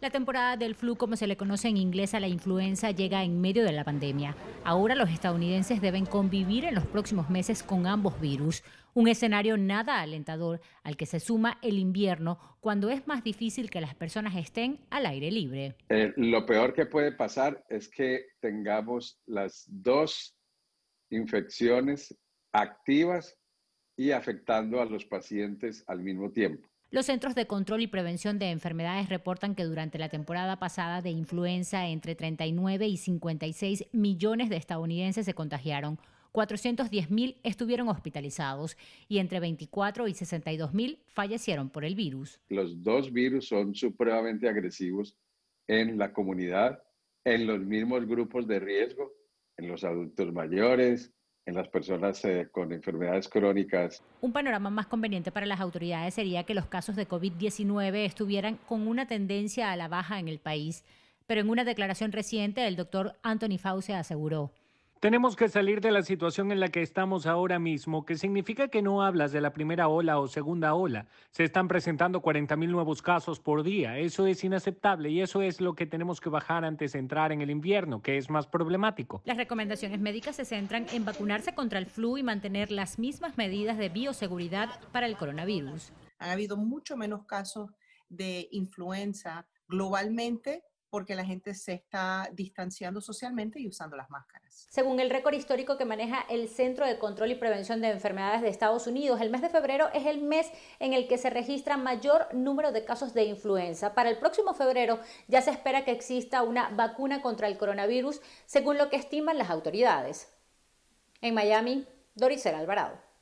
La temporada del flu, como se le conoce en inglés a la influenza, llega en medio de la pandemia. Ahora los estadounidenses deben convivir en los próximos meses con ambos virus, un escenario nada alentador al que se suma el invierno, cuando es más difícil que las personas estén al aire libre. Eh, lo peor que puede pasar es que tengamos las dos infecciones activas y afectando a los pacientes al mismo tiempo. Los centros de control y prevención de enfermedades reportan que durante la temporada pasada de influenza entre 39 y 56 millones de estadounidenses se contagiaron. 410 mil estuvieron hospitalizados y entre 24 y 62 mil fallecieron por el virus. Los dos virus son supremamente agresivos en la comunidad, en los mismos grupos de riesgo, en los adultos mayores, en las personas eh, con enfermedades crónicas. Un panorama más conveniente para las autoridades sería que los casos de COVID-19 estuvieran con una tendencia a la baja en el país, pero en una declaración reciente el doctor Anthony Fauci aseguró tenemos que salir de la situación en la que estamos ahora mismo, que significa que no hablas de la primera ola o segunda ola. Se están presentando 40.000 nuevos casos por día. Eso es inaceptable y eso es lo que tenemos que bajar antes de entrar en el invierno, que es más problemático. Las recomendaciones médicas se centran en vacunarse contra el flu y mantener las mismas medidas de bioseguridad para el coronavirus. Ha habido mucho menos casos de influenza globalmente porque la gente se está distanciando socialmente y usando las máscaras. Según el récord histórico que maneja el Centro de Control y Prevención de Enfermedades de Estados Unidos, el mes de febrero es el mes en el que se registra mayor número de casos de influenza. Para el próximo febrero ya se espera que exista una vacuna contra el coronavirus, según lo que estiman las autoridades. En Miami, Doris Alvarado.